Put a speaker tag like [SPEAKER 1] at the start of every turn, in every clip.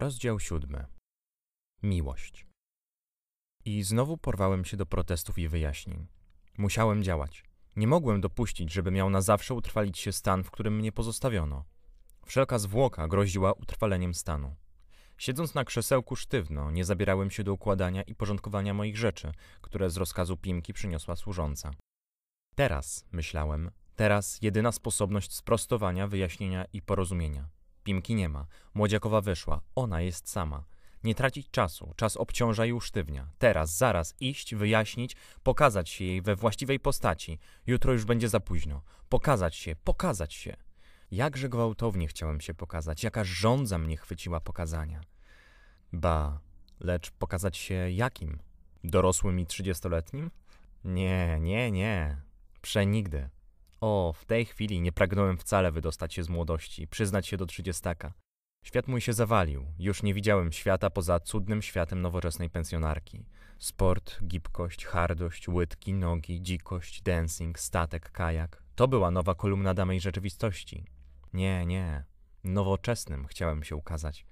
[SPEAKER 1] Rozdział siódmy. Miłość. I znowu porwałem się do protestów i wyjaśnień. Musiałem działać. Nie mogłem dopuścić, żeby miał na zawsze utrwalić się stan, w którym mnie pozostawiono. Wszelka zwłoka groziła utrwaleniem stanu. Siedząc na krzesełku sztywno, nie zabierałem się do układania i porządkowania moich rzeczy, które z rozkazu Pimki przyniosła służąca. Teraz, myślałem, teraz jedyna sposobność sprostowania, wyjaśnienia i porozumienia. Pimki nie ma. Młodziakowa wyszła. Ona jest sama. Nie tracić czasu. Czas obciąża i usztywnia. Teraz, zaraz iść, wyjaśnić, pokazać się jej we właściwej postaci. Jutro już będzie za późno. Pokazać się, pokazać się. Jakże gwałtownie chciałem się pokazać, jaka żądza mnie chwyciła pokazania. Ba, lecz pokazać się jakim? Dorosłym i trzydziestoletnim? Nie, nie, nie. Przenigdy. O, w tej chwili nie pragnąłem wcale wydostać się z młodości, przyznać się do trzydziestaka. Świat mój się zawalił, już nie widziałem świata poza cudnym światem nowoczesnej pensjonarki. Sport, gibkość, hardość, łydki, nogi, dzikość, dancing, statek, kajak. To była nowa kolumna damej rzeczywistości. Nie, nie. Nowoczesnym chciałem się ukazać.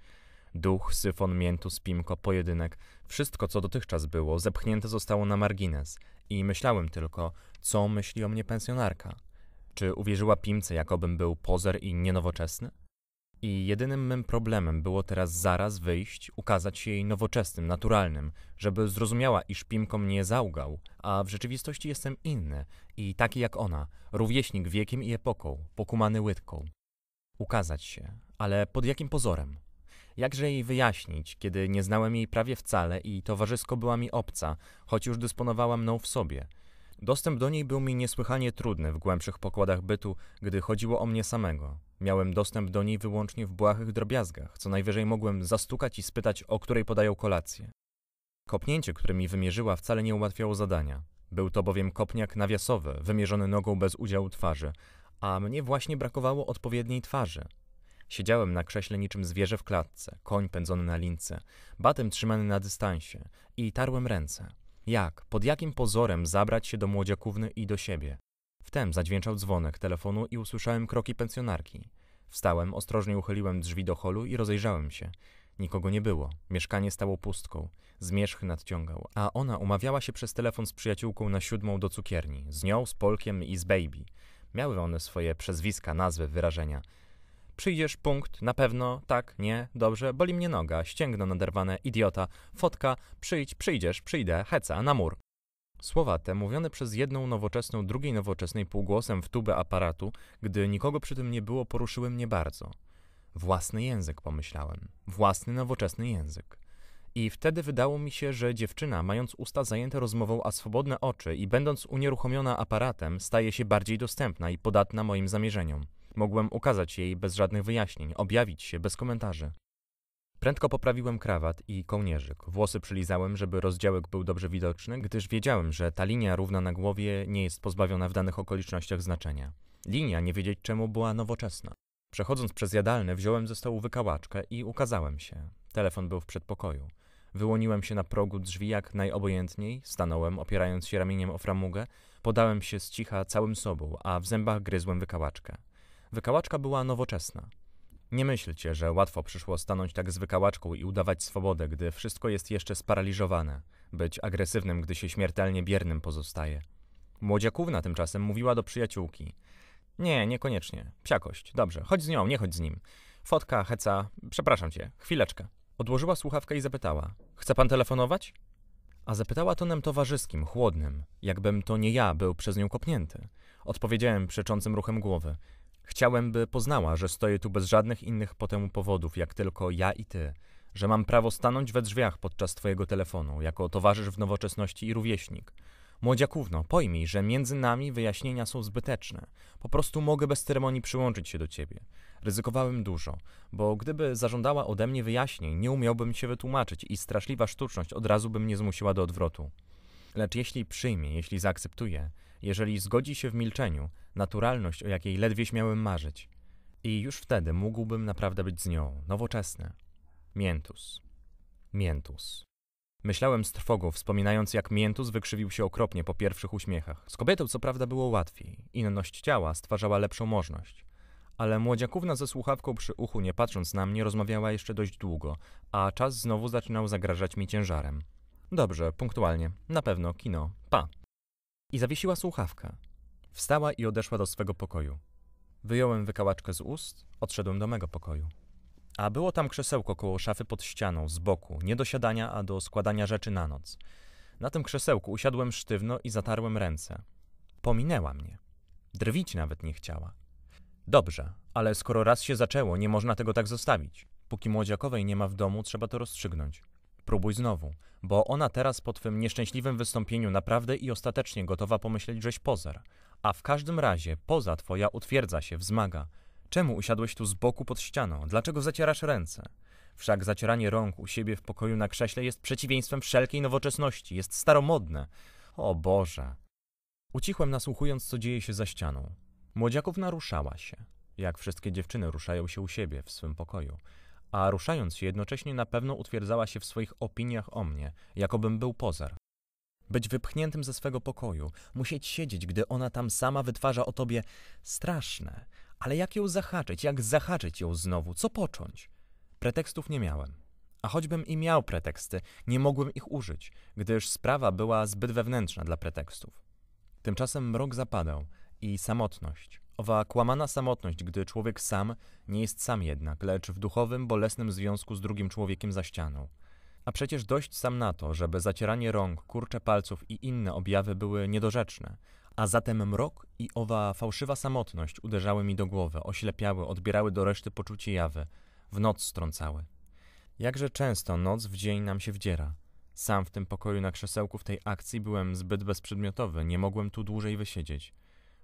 [SPEAKER 1] Duch, syfon, miętus, pimko, pojedynek, wszystko co dotychczas było, zepchnięte zostało na margines. I myślałem tylko, co myśli o mnie pensjonarka. Czy uwierzyła Pimce, jakobym był pozer i nienowoczesny? I jedynym mym problemem było teraz zaraz wyjść, ukazać się jej nowoczesnym, naturalnym, żeby zrozumiała, iż Pimko mnie zaugał, a w rzeczywistości jestem inny i taki jak ona, rówieśnik wiekiem i epoką, pokumany łydką. Ukazać się, ale pod jakim pozorem? Jakże jej wyjaśnić, kiedy nie znałem jej prawie wcale i towarzysko była mi obca, choć już dysponowała mną w sobie – Dostęp do niej był mi niesłychanie trudny w głębszych pokładach bytu, gdy chodziło o mnie samego. Miałem dostęp do niej wyłącznie w błahych drobiazgach, co najwyżej mogłem zastukać i spytać, o której podają kolację. Kopnięcie, które mi wymierzyła, wcale nie ułatwiało zadania. Był to bowiem kopniak nawiasowy, wymierzony nogą bez udziału twarzy, a mnie właśnie brakowało odpowiedniej twarzy. Siedziałem na krześle niczym zwierzę w klatce, koń pędzony na lince, batem trzymany na dystansie i tarłem ręce. Jak, pod jakim pozorem zabrać się do młodziakówny i do siebie? Wtem zadźwięczał dzwonek telefonu i usłyszałem kroki pensjonarki. Wstałem, ostrożnie uchyliłem drzwi do holu i rozejrzałem się. Nikogo nie było. Mieszkanie stało pustką. Zmierzch nadciągał, a ona umawiała się przez telefon z przyjaciółką na siódmą do cukierni. Z nią, z Polkiem i z Baby. Miały one swoje przezwiska, nazwy, wyrażenia. Przyjdziesz, punkt, na pewno, tak, nie, dobrze, boli mnie noga, ścięgno naderwane, idiota, fotka, przyjdź, przyjdziesz, przyjdę, heca, na mur. Słowa te, mówione przez jedną nowoczesną, drugiej nowoczesnej półgłosem w tubę aparatu, gdy nikogo przy tym nie było, poruszyły mnie bardzo. Własny język, pomyślałem. Własny nowoczesny język. I wtedy wydało mi się, że dziewczyna, mając usta zajęte rozmową, a swobodne oczy i będąc unieruchomiona aparatem, staje się bardziej dostępna i podatna moim zamierzeniom. Mogłem ukazać jej bez żadnych wyjaśnień, objawić się bez komentarzy. Prędko poprawiłem krawat i kołnierzyk. Włosy przylizałem, żeby rozdziałek był dobrze widoczny, gdyż wiedziałem, że ta linia równa na głowie nie jest pozbawiona w danych okolicznościach znaczenia. Linia, nie wiedzieć czemu, była nowoczesna. Przechodząc przez jadalne, wziąłem ze stołu wykałaczkę i ukazałem się. Telefon był w przedpokoju. Wyłoniłem się na progu drzwi jak najobojętniej, stanąłem, opierając się ramieniem o framugę, podałem się z cicha całym sobą, a w zębach gryzłem wykałaczkę. Wykałaczka była nowoczesna. Nie myślcie, że łatwo przyszło stanąć tak z wykałaczką i udawać swobodę, gdy wszystko jest jeszcze sparaliżowane, być agresywnym, gdy się śmiertelnie biernym pozostaje. Młodziakówna tymczasem mówiła do przyjaciółki. Nie, niekoniecznie. Psiakość. Dobrze, chodź z nią, nie chodź z nim. Fotka, heca. Przepraszam cię, chwileczkę. Odłożyła słuchawkę i zapytała. Chce pan telefonować? A zapytała tonem towarzyskim, chłodnym, jakbym to nie ja był przez nią kopnięty. Odpowiedziałem przeczącym ruchem głowy. Chciałem, by poznała, że stoję tu bez żadnych innych potem powodów, jak tylko ja i ty, że mam prawo stanąć we drzwiach podczas twojego telefonu, jako towarzysz w nowoczesności i rówieśnik. Młodziakówno, pojmij, że między nami wyjaśnienia są zbyteczne. Po prostu mogę bez ceremonii przyłączyć się do ciebie. Ryzykowałem dużo, bo gdyby zażądała ode mnie wyjaśnień, nie umiałbym się wytłumaczyć i straszliwa sztuczność od razu by mnie zmusiła do odwrotu. Lecz jeśli przyjmie, jeśli zaakceptuje, jeżeli zgodzi się w milczeniu, naturalność, o jakiej ledwie śmiałem marzyć. I już wtedy mógłbym naprawdę być z nią, nowoczesny. Miętus. Miętus. Myślałem z trwogą, wspominając, jak Miętus wykrzywił się okropnie po pierwszych uśmiechach. Z kobietą co prawda było łatwiej, inność ciała stwarzała lepszą możność. Ale młodziakówna ze słuchawką przy uchu, nie patrząc na mnie, rozmawiała jeszcze dość długo, a czas znowu zaczynał zagrażać mi ciężarem. Dobrze, punktualnie. Na pewno, kino. Pa! I zawiesiła słuchawkę. Wstała i odeszła do swego pokoju. Wyjąłem wykałaczkę z ust, odszedłem do mego pokoju. A było tam krzesełko koło szafy pod ścianą, z boku, nie do siadania, a do składania rzeczy na noc. Na tym krzesełku usiadłem sztywno i zatarłem ręce. Pominęła mnie. Drwić nawet nie chciała. Dobrze, ale skoro raz się zaczęło, nie można tego tak zostawić. Póki młodziakowej nie ma w domu, trzeba to rozstrzygnąć. Próbuj znowu, bo ona teraz po twym nieszczęśliwym wystąpieniu naprawdę i ostatecznie gotowa pomyśleć, żeś pozer. A w każdym razie poza twoja utwierdza się, wzmaga. Czemu usiadłeś tu z boku pod ścianą? Dlaczego zacierasz ręce? Wszak zacieranie rąk u siebie w pokoju na krześle jest przeciwieństwem wszelkiej nowoczesności, jest staromodne. O Boże! Ucichłem nasłuchując, co dzieje się za ścianą. Młodziaków naruszała się, jak wszystkie dziewczyny ruszają się u siebie w swym pokoju a ruszając się jednocześnie na pewno utwierdzała się w swoich opiniach o mnie, jakobym był pozar. Być wypchniętym ze swego pokoju, musieć siedzieć, gdy ona tam sama wytwarza o tobie straszne. Ale jak ją zahaczyć, jak zahaczyć ją znowu, co począć? Pretekstów nie miałem. A choćbym i miał preteksty, nie mogłem ich użyć, gdyż sprawa była zbyt wewnętrzna dla pretekstów. Tymczasem mrok zapadał i samotność – Owa kłamana samotność, gdy człowiek sam nie jest sam jednak, lecz w duchowym, bolesnym związku z drugim człowiekiem za ścianą. A przecież dość sam na to, żeby zacieranie rąk, kurcze palców i inne objawy były niedorzeczne. A zatem mrok i owa fałszywa samotność uderzały mi do głowy, oślepiały, odbierały do reszty poczucie jawy, w noc strącały. Jakże często noc w dzień nam się wdziera. Sam w tym pokoju na krzesełku w tej akcji byłem zbyt bezprzedmiotowy, nie mogłem tu dłużej wysiedzieć.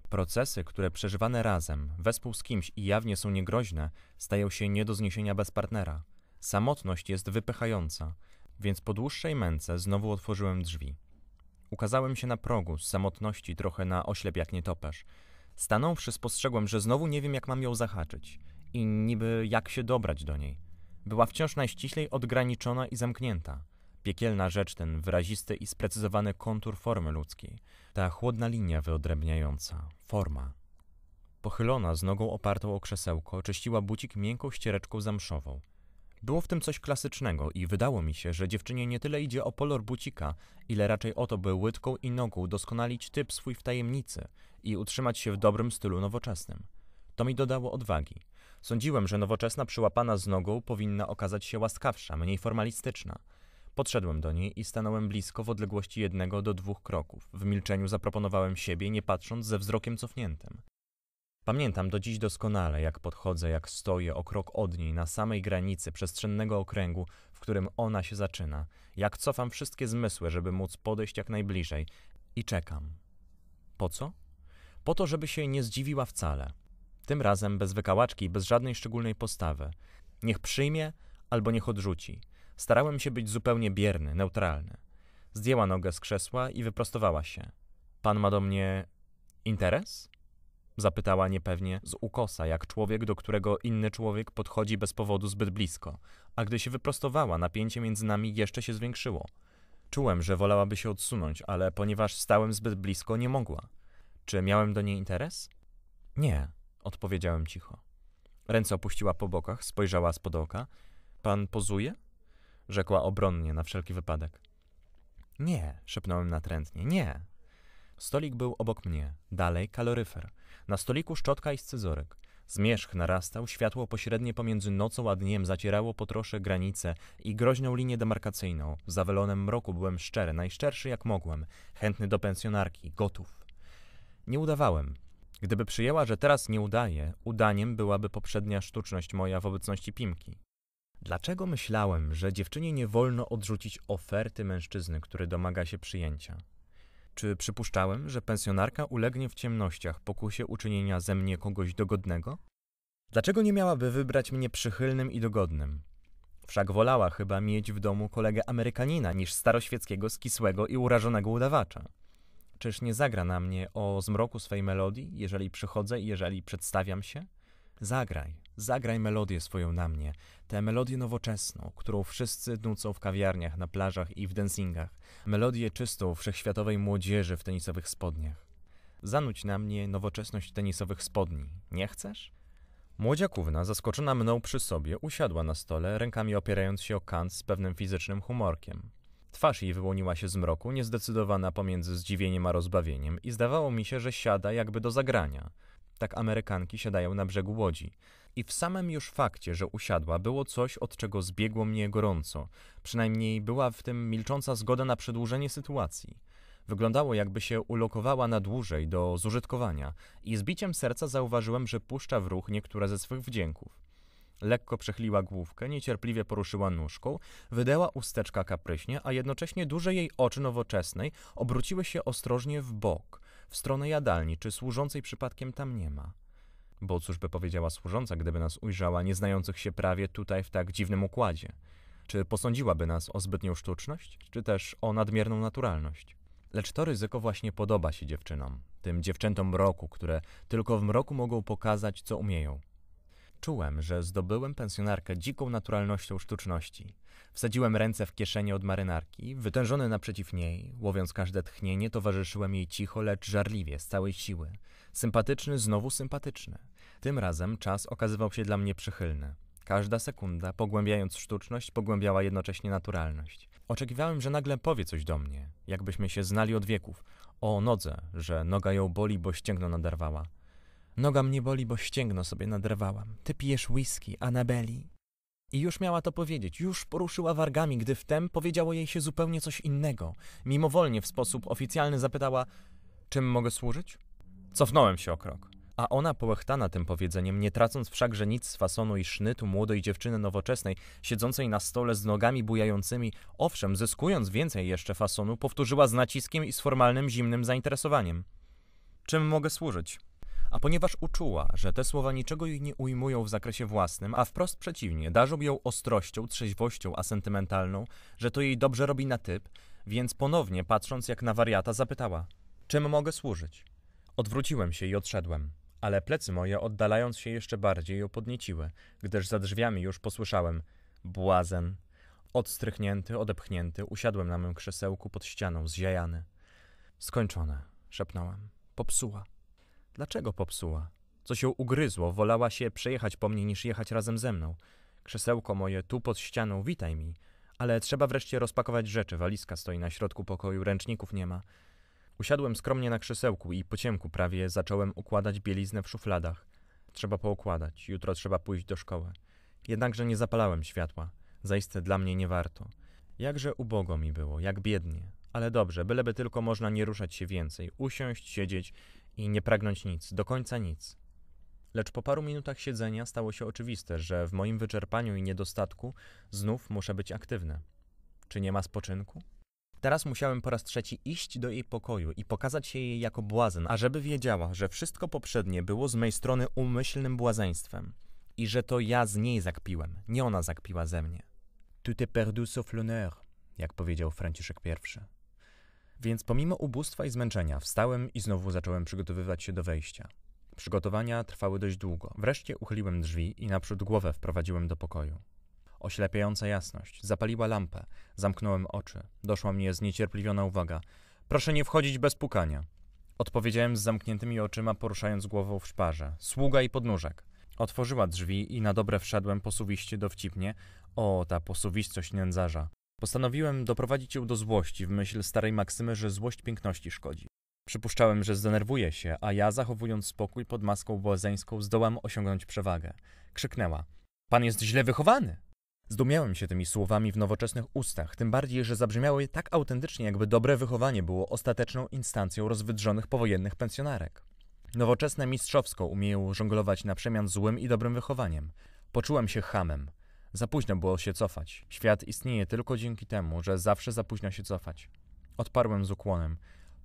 [SPEAKER 1] Procesy, które przeżywane razem, wespół z kimś i jawnie są niegroźne, stają się nie do zniesienia bez partnera. Samotność jest wypychająca, więc po dłuższej męce znowu otworzyłem drzwi. Ukazałem się na progu z samotności, trochę na oślep jak nietoperz. Stanąwszy spostrzegłem, że znowu nie wiem jak mam ją zahaczyć i niby jak się dobrać do niej. Była wciąż najściślej odgraniczona i zamknięta – Piekielna rzecz ten wyrazisty i sprecyzowany kontur formy ludzkiej, ta chłodna linia wyodrębniająca, forma. Pochylona, z nogą opartą o krzesełko, czyściła bucik miękką ściereczką zamszową. Było w tym coś klasycznego i wydało mi się, że dziewczynie nie tyle idzie o polor bucika, ile raczej o to, by łydką i nogą doskonalić typ swój w tajemnicy i utrzymać się w dobrym stylu nowoczesnym. To mi dodało odwagi. Sądziłem, że nowoczesna przyłapana z nogą powinna okazać się łaskawsza, mniej formalistyczna – Podszedłem do niej i stanąłem blisko w odległości jednego do dwóch kroków. W milczeniu zaproponowałem siebie, nie patrząc ze wzrokiem cofniętym. Pamiętam do dziś doskonale, jak podchodzę, jak stoję o krok od niej na samej granicy przestrzennego okręgu, w którym ona się zaczyna, jak cofam wszystkie zmysły, żeby móc podejść jak najbliżej i czekam. Po co? Po to, żeby się nie zdziwiła wcale. Tym razem bez wykałaczki, bez żadnej szczególnej postawy. Niech przyjmie albo niech odrzuci. Starałem się być zupełnie bierny, neutralny. Zdjęła nogę z krzesła i wyprostowała się. Pan ma do mnie interes? Zapytała niepewnie z ukosa, jak człowiek, do którego inny człowiek podchodzi bez powodu zbyt blisko. A gdy się wyprostowała, napięcie między nami jeszcze się zwiększyło. Czułem, że wolałaby się odsunąć, ale ponieważ stałem zbyt blisko, nie mogła. Czy miałem do niej interes? Nie, odpowiedziałem cicho. Ręce opuściła po bokach, spojrzała spod oka. Pan pozuje? rzekła obronnie na wszelki wypadek. Nie, szepnąłem natrętnie, nie. Stolik był obok mnie, dalej kaloryfer. Na stoliku szczotka i scyzorek. Zmierzch narastał, światło pośrednie pomiędzy nocą a dniem zacierało po trosze granice i groźną linię demarkacyjną. W zawalonym mroku byłem szczery, najszczerszy jak mogłem, chętny do pensjonarki, gotów. Nie udawałem. Gdyby przyjęła, że teraz nie udaję, udaniem byłaby poprzednia sztuczność moja w obecności Pimki. Dlaczego myślałem, że dziewczynie nie wolno odrzucić oferty mężczyzny, który domaga się przyjęcia? Czy przypuszczałem, że pensjonarka ulegnie w ciemnościach pokusie uczynienia ze mnie kogoś dogodnego? Dlaczego nie miałaby wybrać mnie przychylnym i dogodnym? Wszak wolała chyba mieć w domu kolegę Amerykanina niż staroświeckiego, skisłego i urażonego udawacza. Czyż nie zagra na mnie o zmroku swej melodii, jeżeli przychodzę i jeżeli przedstawiam się? Zagraj. Zagraj melodię swoją na mnie, tę melodię nowoczesną, którą wszyscy nucą w kawiarniach, na plażach i w dancingach, melodię czystą wszechświatowej młodzieży w tenisowych spodniach. Zanuć na mnie nowoczesność tenisowych spodni. Nie chcesz? Młodziakówna, zaskoczona mną przy sobie, usiadła na stole, rękami opierając się o kant z pewnym fizycznym humorkiem. Twarz jej wyłoniła się z mroku, niezdecydowana pomiędzy zdziwieniem a rozbawieniem i zdawało mi się, że siada jakby do zagrania – tak Amerykanki siadają na brzegu łodzi. I w samym już fakcie, że usiadła, było coś, od czego zbiegło mnie gorąco. Przynajmniej była w tym milcząca zgoda na przedłużenie sytuacji. Wyglądało, jakby się ulokowała na dłużej do zużytkowania, i z biciem serca zauważyłem, że puszcza w ruch niektóre ze swych wdzięków. Lekko przechyliła główkę, niecierpliwie poruszyła nóżką, wydała usteczka kapryśnie, a jednocześnie duże jej oczy nowoczesnej obróciły się ostrożnie w bok, w stronę jadalni, czy służącej przypadkiem tam nie ma. Bo cóż by powiedziała służąca, gdyby nas ujrzała, nie znających się prawie tutaj w tak dziwnym układzie? Czy posądziłaby nas o zbytnią sztuczność, czy też o nadmierną naturalność? Lecz to ryzyko właśnie podoba się dziewczynom, tym dziewczętom mroku, które tylko w mroku mogą pokazać, co umieją. Czułem, że zdobyłem pensjonarkę dziką naturalnością sztuczności. Wsadziłem ręce w kieszenie od marynarki, wytężony naprzeciw niej, łowiąc każde tchnienie, towarzyszyłem jej cicho, lecz żarliwie, z całej siły. Sympatyczny, znowu sympatyczny. Tym razem czas okazywał się dla mnie przychylny. Każda sekunda, pogłębiając sztuczność, pogłębiała jednocześnie naturalność. Oczekiwałem, że nagle powie coś do mnie, jakbyśmy się znali od wieków. O nodze, że noga ją boli, bo ścięgno nadarwała. Noga mnie boli, bo ścięgno sobie naderwałam. Ty pijesz whisky, Anabeli. I już miała to powiedzieć, już poruszyła wargami, gdy wtem powiedziało jej się zupełnie coś innego. Mimowolnie w sposób oficjalny zapytała, czym mogę służyć? Cofnąłem się o krok. A ona połechtana tym powiedzeniem, nie tracąc wszakże nic z fasonu i sznytu młodej dziewczyny nowoczesnej, siedzącej na stole z nogami bujającymi, owszem, zyskując więcej jeszcze fasonu, powtórzyła z naciskiem i z formalnym, zimnym zainteresowaniem. Czym mogę służyć? A ponieważ uczuła, że te słowa niczego jej nie ujmują w zakresie własnym, a wprost przeciwnie, darzą ją ostrością, trzeźwością, a sentymentalną, że to jej dobrze robi na typ, więc ponownie, patrząc jak na wariata, zapytała: Czym mogę służyć? Odwróciłem się i odszedłem, ale plecy moje, oddalając się jeszcze bardziej, ją podnieciły, gdyż za drzwiami już posłyszałem: Błazen. Odstrychnięty, odepchnięty, usiadłem na mym krzesełku pod ścianą, zziajany. Skończone, szepnąłem. Popsuła. Dlaczego popsuła? Co się ugryzło, wolała się przejechać po mnie niż jechać razem ze mną. Krzesełko moje tu pod ścianą, witaj mi. Ale trzeba wreszcie rozpakować rzeczy, walizka stoi na środku pokoju, ręczników nie ma. Usiadłem skromnie na krzesełku i po ciemku prawie zacząłem układać bieliznę w szufladach. Trzeba poukładać, jutro trzeba pójść do szkoły. Jednakże nie zapalałem światła, zaiste dla mnie nie warto. Jakże ubogo mi było, jak biednie. Ale dobrze, byleby tylko można nie ruszać się więcej, usiąść, siedzieć i nie pragnąć nic, do końca nic. Lecz po paru minutach siedzenia stało się oczywiste, że w moim wyczerpaniu i niedostatku znów muszę być aktywny. Czy nie ma spoczynku? Teraz musiałem po raz trzeci iść do jej pokoju i pokazać się jej jako błazen, ażeby wiedziała, że wszystko poprzednie było z mojej strony umyślnym błazeństwem i że to ja z niej zakpiłem, nie ona zakpiła ze mnie. Tout est perdu sauf l'honneur, jak powiedział Franciszek I. Więc pomimo ubóstwa i zmęczenia, wstałem i znowu zacząłem przygotowywać się do wejścia. Przygotowania trwały dość długo. Wreszcie uchyliłem drzwi i naprzód głowę wprowadziłem do pokoju. Oślepiająca jasność. Zapaliła lampę. Zamknąłem oczy. Doszła mnie zniecierpliwiona uwaga. Proszę nie wchodzić bez pukania. Odpowiedziałem z zamkniętymi oczyma, poruszając głową w szparze. Sługa i podnóżek. Otworzyła drzwi i na dobre wszedłem posuwiście dowcipnie. O, ta posuwistość nędzarza. Postanowiłem doprowadzić ją do złości w myśl starej maksymy, że złość piękności szkodzi. Przypuszczałem, że zdenerwuje się, a ja, zachowując spokój pod maską błazeńską, zdołam osiągnąć przewagę. Krzyknęła: Pan jest źle wychowany! Zdumiałem się tymi słowami w nowoczesnych ustach, tym bardziej, że zabrzmiały tak autentycznie, jakby dobre wychowanie było ostateczną instancją rozwydrzonych powojennych pensjonarek. Nowoczesne mistrzowsko umieją żonglować na przemian złym i dobrym wychowaniem. Poczułem się chamem. Za późno było się cofać. Świat istnieje tylko dzięki temu, że zawsze za późno się cofać. Odparłem z ukłonem.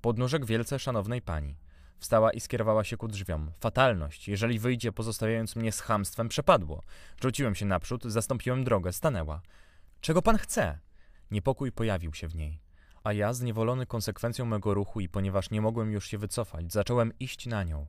[SPEAKER 1] Podnóżek wielce szanownej pani. Wstała i skierowała się ku drzwiom. Fatalność. Jeżeli wyjdzie, pozostawiając mnie z chamstwem, przepadło. Rzuciłem się naprzód, zastąpiłem drogę, stanęła. Czego pan chce? Niepokój pojawił się w niej. A ja, zniewolony konsekwencją mego ruchu i ponieważ nie mogłem już się wycofać, zacząłem iść na nią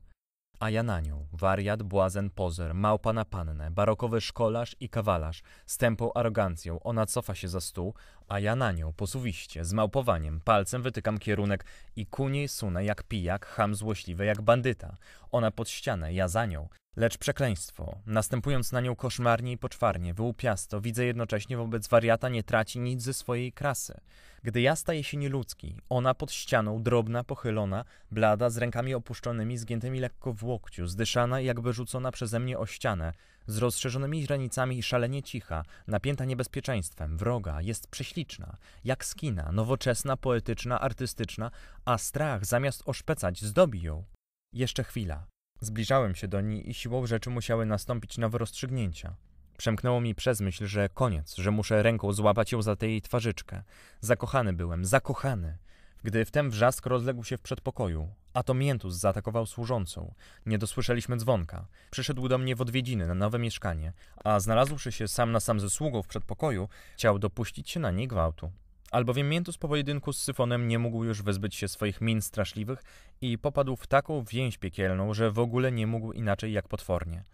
[SPEAKER 1] a ja na nią, wariat, błazen, pozer, małpa na pannę, barokowy szkolarz i kawalarz, z tępą arogancją, ona cofa się za stół, a ja na nią, posuwiście, z małpowaniem, palcem wytykam kierunek i ku niej sunę jak pijak, ham złośliwy jak bandyta. Ona pod ścianę, ja za nią, Lecz przekleństwo, następując na nią koszmarnie i poczwarnie, wyłupiasto, widzę jednocześnie wobec wariata nie traci nic ze swojej krasy. Gdy ja staję się nieludzki, ona pod ścianą, drobna, pochylona, blada, z rękami opuszczonymi, zgiętymi lekko w łokciu, zdyszana i jakby rzucona przeze mnie o ścianę, z rozszerzonymi źrenicami i szalenie cicha, napięta niebezpieczeństwem, wroga, jest prześliczna, jak skina, nowoczesna, poetyczna, artystyczna, a strach zamiast oszpecać zdobi ją. Jeszcze chwila. Zbliżałem się do niej i siłą rzeczy musiały nastąpić nowe rozstrzygnięcia. Przemknęło mi przez myśl, że koniec, że muszę ręką złapać ją za tę jej twarzyczkę. Zakochany byłem, zakochany. Gdy wtem wrzask rozległ się w przedpokoju, Atomientus zaatakował służącą. Nie dosłyszeliśmy dzwonka. Przyszedł do mnie w odwiedziny na nowe mieszkanie, a znalazłszy się sam na sam ze sługą w przedpokoju, chciał dopuścić się na niej gwałtu albowiem Miętus po pojedynku z Syfonem nie mógł już wyzbyć się swoich min straszliwych i popadł w taką więź piekielną, że w ogóle nie mógł inaczej jak potwornie.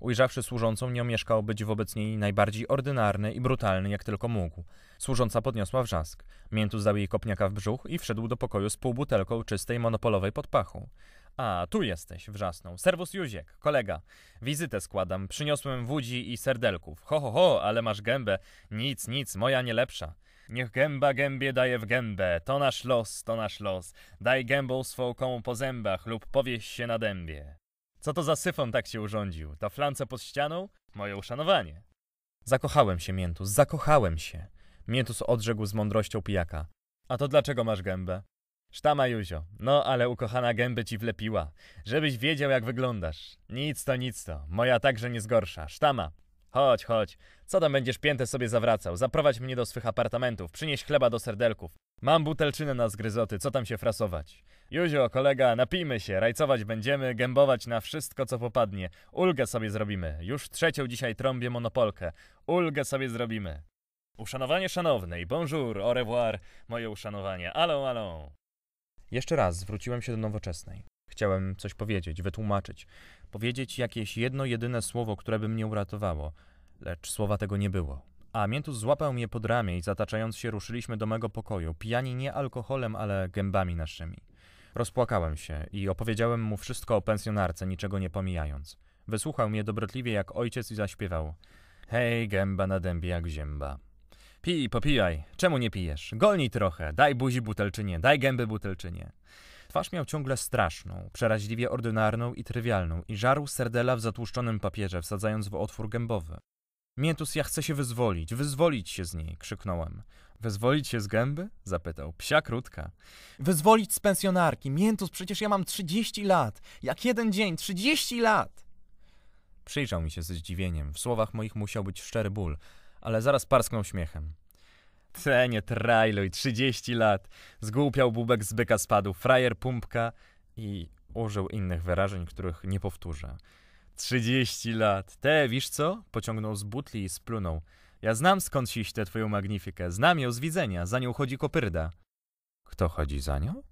[SPEAKER 1] Ujrzawszy służącą, nie omieszkał być wobec niej najbardziej ordynarny i brutalny, jak tylko mógł. Służąca podniosła wrzask. Miętus dał jej kopniaka w brzuch i wszedł do pokoju z półbutelką czystej monopolowej pod pachą. A, tu jesteś, wrzasnął. Serwus Józiek, kolega. Wizytę składam, przyniosłem wódzi i serdelków. Ho, ho, ho, ale masz gębę. Nic, nic, moja nie lepsza. Niech gęba gębie daje w gębę, to nasz los, to nasz los. Daj gębą swą komu po zębach lub powieś się na dębie. Co to za syfon tak się urządził? Ta flance pod ścianą? Moje uszanowanie. Zakochałem się, Miętus, zakochałem się. Miętus odrzekł z mądrością pijaka. A to dlaczego masz gębę? Sztama Juzio, no ale ukochana gębę ci wlepiła. Żebyś wiedział jak wyglądasz. Nic to nic to, moja także nie zgorsza. Sztama, Chodź, chodź. Co tam będziesz piętę sobie zawracał? Zaprowadź mnie do swych apartamentów, przynieś chleba do serdelków. Mam butelczynę na zgryzoty, co tam się frasować? Józio, kolega, napijmy się, rajcować będziemy, gębować na wszystko, co popadnie. Ulgę sobie zrobimy. Już trzecią dzisiaj trąbię monopolkę. Ulgę sobie zrobimy. Uszanowanie szanownej, bonjour, au revoir, moje uszanowanie, allons, allons. Jeszcze raz zwróciłem się do nowoczesnej. Chciałem coś powiedzieć, wytłumaczyć, powiedzieć jakieś jedno jedyne słowo, które by mnie uratowało, lecz słowa tego nie było. A Miętus złapał mnie pod ramię i zataczając się ruszyliśmy do mego pokoju, pijani nie alkoholem, ale gębami naszymi. Rozpłakałem się i opowiedziałem mu wszystko o pensjonarce, niczego nie pomijając. Wysłuchał mnie dobrotliwie jak ojciec i zaśpiewał. Hej, gęba na dębie jak zięba. Pij, popijaj. Czemu nie pijesz? Golnij trochę. Daj buzi butelczynie, daj gęby butelczynie. Twarz miał ciągle straszną, przeraźliwie ordynarną i trywialną i żarł serdela w zatłuszczonym papierze, wsadzając w otwór gębowy. Mietus, ja chcę się wyzwolić, wyzwolić się z niej, krzyknąłem. Wyzwolić się z gęby? zapytał. Psia krótka. Wyzwolić z pensjonarki, Miętus, przecież ja mam trzydzieści lat. Jak jeden dzień, trzydzieści lat! Przyjrzał mi się ze zdziwieniem. W słowach moich musiał być szczery ból, ale zaraz parsknął śmiechem. Cenie trajluj, 30 lat. Zgłupiał bubek z byka spadł, frajer pumpka i użył innych wyrażeń, których nie powtórzę. 30 lat. Te, wiesz co? Pociągnął z butli i splunął. Ja znam skąd siś tę twoją magnifikę. Znam ją z widzenia. Za nią chodzi kopyrda. Kto chodzi za nią?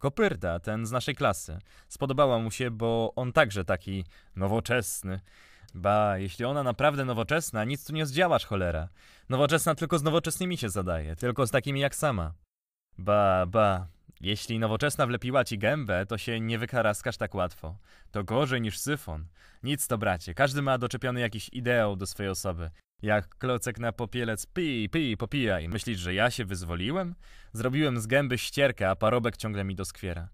[SPEAKER 1] Kopyrda, ten z naszej klasy. Spodobała mu się, bo on także taki nowoczesny. Ba, jeśli ona naprawdę nowoczesna, nic tu nie zdziałasz, cholera. Nowoczesna tylko z nowoczesnymi się zadaje, tylko z takimi jak sama. Ba, ba, jeśli nowoczesna wlepiła ci gębę, to się nie wykaraskasz tak łatwo. To gorzej niż syfon. Nic to, bracie, każdy ma doczepiony jakiś ideał do swojej osoby. Jak klocek na popielec, pij, pij, popijaj. Myślisz, że ja się wyzwoliłem? Zrobiłem z gęby ścierkę, a parobek ciągle mi doskwiera.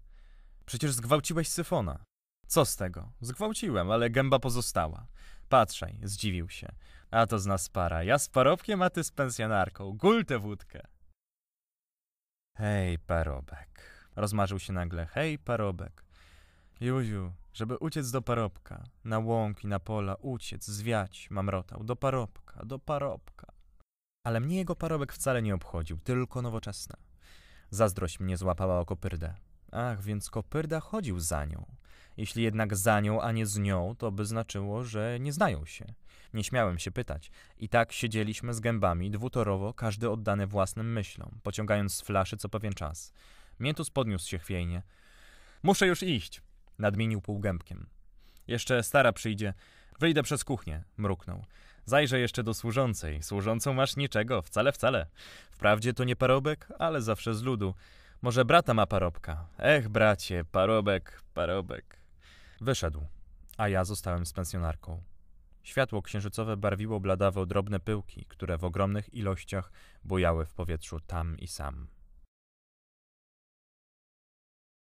[SPEAKER 1] Przecież zgwałciłeś syfona. Co z tego? Zgwałciłem, ale gęba pozostała. Patrzaj, zdziwił się. A to z nas para. Ja z parobkiem, a ty z pensjonarką. Gul tę wódkę. Hej, parobek. Rozmarzył się nagle. Hej, parobek. Juziu, żeby uciec do parobka, na łąki, na pola, uciec, zwiać, mamrotał, do parobka, do parobka. Ale mnie jego parobek wcale nie obchodził, tylko nowoczesna. Zazdrość mnie złapała o kopyrdę. Ach, więc kopyrda chodził za nią. Jeśli jednak za nią, a nie z nią, to by znaczyło, że nie znają się. Nie śmiałem się pytać. I tak siedzieliśmy z gębami, dwutorowo, każdy oddany własnym myślom, pociągając z flaszy co pewien czas. Miętus podniósł się chwiejnie. Muszę już iść, nadmienił półgębkiem. Jeszcze stara przyjdzie. Wyjdę przez kuchnię, mruknął. Zajrzę jeszcze do służącej. Służącą masz niczego, wcale, wcale. Wprawdzie to nie parobek, ale zawsze z ludu. Może brata ma parobka. Ech, bracie, parobek, parobek. Wyszedł, a ja zostałem z pensjonarką. Światło księżycowe barwiło bladawe drobne pyłki, które w ogromnych ilościach bujały w powietrzu tam i sam.